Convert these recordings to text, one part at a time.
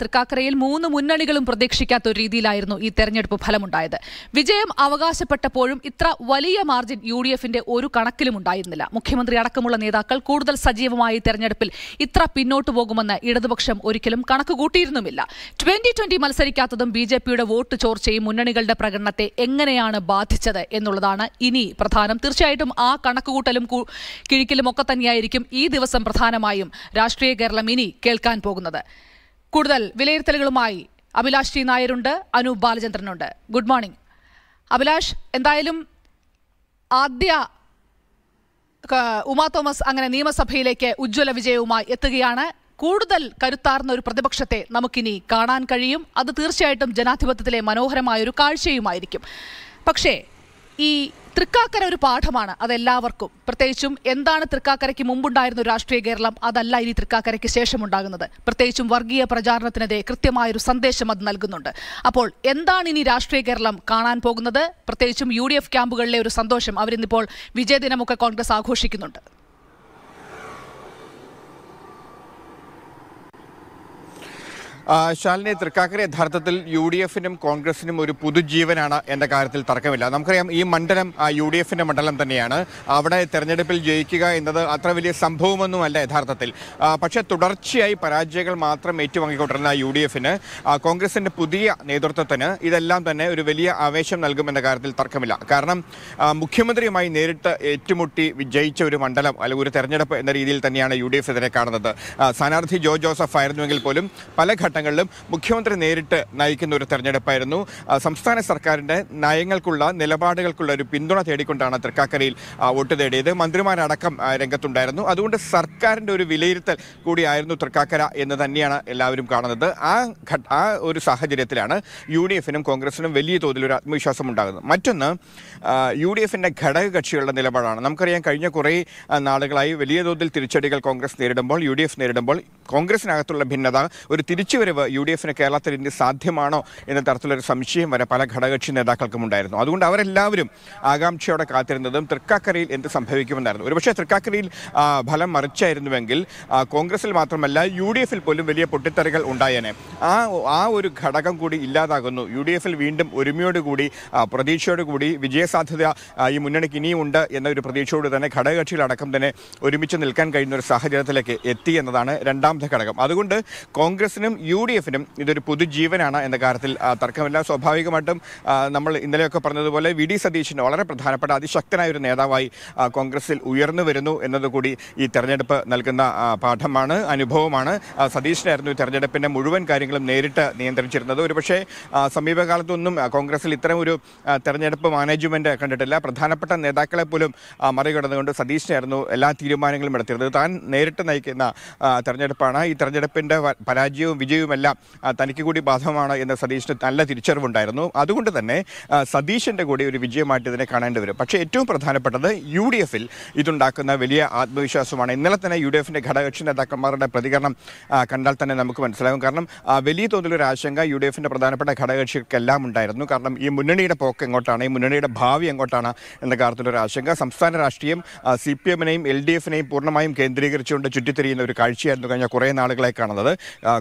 തൃക്കാക്കരയിൽ മൂന്ന് മുന്നണികളും പ്രതീക്ഷിക്കാത്ത ഒരു രീതിയിലായിരുന്നു ഈ തെരഞ്ഞെടുപ്പ് ഫലമുണ്ടായത് വിജയം അവകാശപ്പെട്ടപ്പോഴും ഇത്ര വലിയ മാർജിൻ യു ഡി എഫിന്റെ ഒരു കണക്കിലും ഉണ്ടായിരുന്നില്ല മുഖ്യമന്ത്രി അടക്കമുള്ള നേതാക്കൾ കൂടുതൽ സജീവമായി തെരഞ്ഞെടുപ്പിൽ ഇത്ര പിന്നോട്ട് പോകുമെന്ന് ഇടതുപക്ഷം ഒരിക്കലും കണക്ക് കൂട്ടിയിരുന്നുമില്ല ട്വന്റി ട്വന്റി മത്സരിക്കാത്തതും ബി ജെ പിയുടെ വോട്ട് ചോർച്ചയും മുന്നണികളുടെ പ്രകടനത്തെ എങ്ങനെയാണ് ബാധിച്ചത് എന്നുള്ളതാണ് ഇനി പ്രധാനം തീർച്ചയായിട്ടും ആ കണക്കുകൂട്ടലും കിഴിക്കലും ഒക്കെ തന്നെയായിരിക്കും ഈ ദിവസം പ്രധാനമായും രാഷ്ട്രീയ കേരളം ഇനി കേൾക്കാൻ പോകുന്നത് കൂടുതൽ വിലയിരുത്തലുകളുമായി അഭിലാഷ് ടി നായരുണ്ട് അനു ബാലചന്ദ്രനുണ്ട് ഗുഡ് മോർണിംഗ് അഭിലാഷ് എന്തായാലും ആദ്യ ഉമാ തോമസ് അങ്ങനെ നിയമസഭയിലേക്ക് ഉജ്ജ്വല വിജയവുമായി എത്തുകയാണ് കൂടുതൽ കരുത്താർന്ന ഒരു പ്രതിപക്ഷത്തെ നമുക്കിനി കാണാൻ കഴിയും അത് തീർച്ചയായിട്ടും ജനാധിപത്യത്തിലെ മനോഹരമായൊരു കാഴ്ചയുമായിരിക്കും പക്ഷേ ഈ തൃക്കാക്കര ഒരു പാഠമാണ് അതെല്ലാവർക്കും പ്രത്യേകിച്ചും എന്താണ് തൃക്കാക്കരയ്ക്ക് മുമ്പുണ്ടായിരുന്ന രാഷ്ട്രീയ കേരളം അതല്ല ഇനി തൃക്കാക്കരയ്ക്ക് ശേഷമുണ്ടാകുന്നത് പ്രത്യേകിച്ചും വർഗീയ പ്രചാരണത്തിനെതിരെ കൃത്യമായൊരു സന്ദേശം അത് നൽകുന്നുണ്ട് അപ്പോൾ എന്താണ് ഇനി രാഷ്ട്രീയ കേരളം കാണാൻ പോകുന്നത് പ്രത്യേകിച്ചും യു ക്യാമ്പുകളിലെ ഒരു സന്തോഷം അവരിന്നിപ്പോൾ വിജയദിനമൊക്കെ കോൺഗ്രസ് ആഘോഷിക്കുന്നുണ്ട് ശാലിനി തൃക്കാക്കര യഥാർത്ഥത്തിൽ യു ഡി എഫിനും കോൺഗ്രസിനും ഒരു പുതുജീവനാണ് എന്ന കാര്യത്തിൽ തർക്കമില്ല നമുക്കറിയാം ഈ മണ്ഡലം യു ഡി എഫിന്റെ മണ്ഡലം തന്നെയാണ് അവിടെ തെരഞ്ഞെടുപ്പിൽ ജയിക്കുക എന്നത് അത്ര വലിയ സംഭവമൊന്നുമല്ല യഥാർത്ഥത്തിൽ പക്ഷേ തുടർച്ചയായി പരാജയങ്ങൾ മാത്രം ഏറ്റുവാങ്ങിക്കൊണ്ടിരുന്ന യു ഡി എഫിന് കോൺഗ്രസിന്റെ പുതിയ നേതൃത്വത്തിന് ഇതെല്ലാം തന്നെ ഒരു വലിയ ആവേശം നൽകുമെന്ന കാര്യത്തിൽ തർക്കമില്ല കാരണം മുഖ്യമന്ത്രിയുമായി നേരിട്ട് ഏറ്റുമുട്ടി വിജയിച്ച ഒരു മണ്ഡലം അല്ലെങ്കിൽ ഒരു തെരഞ്ഞെടുപ്പ് എന്ന രീതിയിൽ തന്നെയാണ് യു ഡി എഫ് ഇതിനെ കാണുന്നത് സ്ഥാനാർത്ഥി ജോ ജോസഫ് ആയിരുന്നുവെങ്കിൽ പോലും പല ഘട്ടങ്ങളിലും മുഖ്യമന്ത്രി നേരിട്ട് നയിക്കുന്ന ഒരു തെരഞ്ഞെടുപ്പായിരുന്നു സംസ്ഥാന സർക്കാരിൻ്റെ നയങ്ങൾക്കുള്ള നിലപാടുകൾക്കുള്ള ഒരു പിന്തുണ തേടിക്കൊണ്ടാണ് തൃക്കാക്കരയിൽ വോട്ട് തേടിയത് മന്ത്രിമാരടക്കം രംഗത്തുണ്ടായിരുന്നു അതുകൊണ്ട് സർക്കാരിൻ്റെ ഒരു വിലയിരുത്തൽ കൂടിയായിരുന്നു തൃക്കാക്കര എന്ന് തന്നെയാണ് എല്ലാവരും കാണുന്നത് ആ ആ ഒരു സാഹചര്യത്തിലാണ് യു ഡി എഫിനും കോൺഗ്രസിനും വലിയ തോതിൽ ഒരു ആത്മവിശ്വാസം ഉണ്ടാകുന്നത് മറ്റൊന്ന് യു ഡി എഫിൻ്റെ ഘടകകക്ഷികളുടെ നിലപാടാണ് നമുക്കറിയാം കഴിഞ്ഞ കുറേ നാളുകളായി വലിയ തോതിൽ തിരിച്ചടികൾ കോൺഗ്രസ് നേരിടുമ്പോൾ യു ഡി എഫ് നേരിടുമ്പോൾ കോൺഗ്രസിനകത്തുള്ള ഭിന്നത ഒരു തിരിച്ചുവരവ് യു ഡി എഫിന് കേരളത്തിൽ ഇനി സാധ്യമാണോ എന്ന തരത്തിലൊരു സംശയം വരെ പല ഘടകകക്ഷി നേതാക്കൾക്കും ഉണ്ടായിരുന്നു അതുകൊണ്ട് അവരെല്ലാവരും ആകാംക്ഷയോടെ കാത്തിരുന്നതും തൃക്കാക്കരയിൽ എന്ത് സംഭവിക്കുമെന്നായിരുന്നു ഒരുപക്ഷെ തൃക്കാക്കരയിൽ ഫലം മറിച്ചായിരുന്നുവെങ്കിൽ കോൺഗ്രസിൽ മാത്രമല്ല യു ഡി എഫിൽ പോലും വലിയ പൊട്ടിത്തെറികൾ ഉണ്ടായേനെ ആ ആ ഒരു ഘടകം കൂടി ഇല്ലാതാകുന്നു യു ഡി എഫിൽ വീണ്ടും ഒരുമയോടുകൂടി പ്രതീക്ഷയോടുകൂടി വിജയസാധ്യത ഈ മുന്നണിക്ക് ഇനിയും ഉണ്ട് എന്നൊരു പ്രതീക്ഷയോട് തന്നെ ഘടകകക്ഷികളടക്കം തന്നെ ഒരുമിച്ച് നിൽക്കാൻ കഴിയുന്ന ഒരു സാഹചര്യത്തിലേക്ക് എത്തി എന്നതാണ് രണ്ടാം രണ്ടാമത്തെ ഘടകം അതുകൊണ്ട് കോൺഗ്രസിനും യു ഡി എഫിനും ഇതൊരു പുതുജീവനാണ് എന്ന കാര്യത്തിൽ തർക്കമില്ല സ്വാഭാവികമായിട്ടും നമ്മൾ ഇന്നലെയൊക്കെ പറഞ്ഞതുപോലെ വി ഡി സതീശൻ വളരെ പ്രധാനപ്പെട്ട അതിശക്തനായ ഒരു നേതാവായി കോൺഗ്രസിൽ ഉയർന്നു വരുന്നു എന്നതുകൂടി ഈ തെരഞ്ഞെടുപ്പ് നൽകുന്ന പാഠമാണ് അനുഭവമാണ് സതീശനായിരുന്നു ഈ തെരഞ്ഞെടുപ്പിൻ്റെ മുഴുവൻ കാര്യങ്ങളും നേരിട്ട് നിയന്ത്രിച്ചിരുന്നത് ഒരുപക്ഷേ സമീപകാലത്തൊന്നും കോൺഗ്രസിൽ ഇത്തരം ഒരു തെരഞ്ഞെടുപ്പ് മാനേജ്മെൻറ്റ് കണ്ടിട്ടില്ല പ്രധാനപ്പെട്ട നേതാക്കളെ പോലും മറികടന്നുകൊണ്ട് സതീശനായിരുന്നു എല്ലാ തീരുമാനങ്ങളും എടുത്തിരുന്നത് താൻ നേരിട്ട് നയിക്കുന്ന തെരഞ്ഞെടുപ്പ് തെരഞ്ഞെടുപ്പാണ് ഈ തെരഞ്ഞെടുപ്പിൻ്റെ പരാജയവും വിജയവുമെല്ലാം തനിക്ക് കൂടി ബാധകമാണ് എന്ന സതീഷിന് നല്ല തിരിച്ചറിവുണ്ടായിരുന്നു അതുകൊണ്ട് തന്നെ സതീഷിൻ്റെ കൂടി ഒരു വിജയമായിട്ട് ഇതിനെ കാണേണ്ടി വരും പക്ഷേ ഏറ്റവും പ്രധാനപ്പെട്ടത് യു ഡി എഫിൽ ഇതുണ്ടാക്കുന്ന വലിയ ആത്മവിശ്വാസമാണ് ഇന്നലെ തന്നെ യു ഡി എഫിൻ്റെ ഘടകകക്ഷി നേതാക്കന്മാരുടെ പ്രതികരണം കണ്ടാൽ തന്നെ നമുക്ക് മനസ്സിലാകും കാരണം വലിയ തോതിലൊരു ആശങ്ക യു ഡി എഫിൻ്റെ പ്രധാനപ്പെട്ട ഘടകകക്ഷികൾക്കെല്ലാം ഉണ്ടായിരുന്നു കാരണം ഈ മുന്നണിയുടെ പോക്ക് എങ്ങോട്ടാണ് ഈ മുന്നണിയുടെ ഭാവി എങ്ങോട്ടാണ് എന്ന കാര്യത്തിലൊരു ആശങ്ക സംസ്ഥാന രാഷ്ട്രീയം സി പി എമ്മിനെയും എൽ ഡി എഫിനെയും പൂർണ്ണമായും കേന്ദ്രീകരിച്ചുകൊണ്ട് ചുറ്റിത്തിരിയുന്ന ഒരു കാഴ്ചയായിരുന്നു കഴിഞ്ഞ കുറേ നാളുകളെ കാണുന്നത്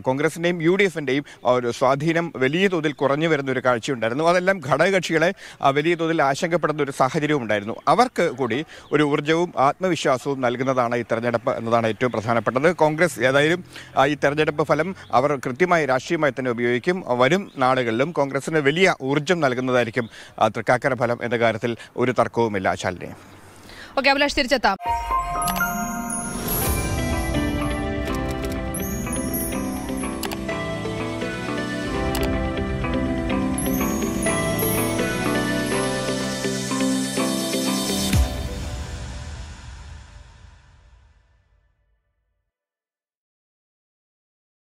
കോൺഗ്രസിൻ്റെയും യു ഡി എഫിൻ്റെയും ഒരു സ്വാധീനം വലിയ തോതിൽ കുറഞ്ഞു വരുന്ന ഒരു കാഴ്ചയുണ്ടായിരുന്നു അതെല്ലാം ഘടകകക്ഷികളെ വലിയ തോതിൽ ആശങ്കപ്പെടുന്ന ഒരു സാഹചര്യവും ഉണ്ടായിരുന്നു അവർക്ക് കൂടി ഒരു ഊർജ്ജവും ആത്മവിശ്വാസവും നൽകുന്നതാണ് ഈ തെരഞ്ഞെടുപ്പ് എന്നതാണ് ഏറ്റവും പ്രധാനപ്പെട്ടത് കോൺഗ്രസ് ഏതായാലും ഈ തെരഞ്ഞെടുപ്പ് ഫലം അവർ കൃത്യമായി രാഷ്ട്രീയമായി തന്നെ ഉപയോഗിക്കും വരും നാളുകളിലും കോൺഗ്രസിന് വലിയ ഊർജ്ജം നൽകുന്നതായിരിക്കും തൃക്കാക്കര ഫലം എന്ന കാര്യത്തിൽ ഒരു തർക്കവുമില്ല ശാലിനി ഓക്കെ അഭിലാഷ് തിരിച്ചെത്താം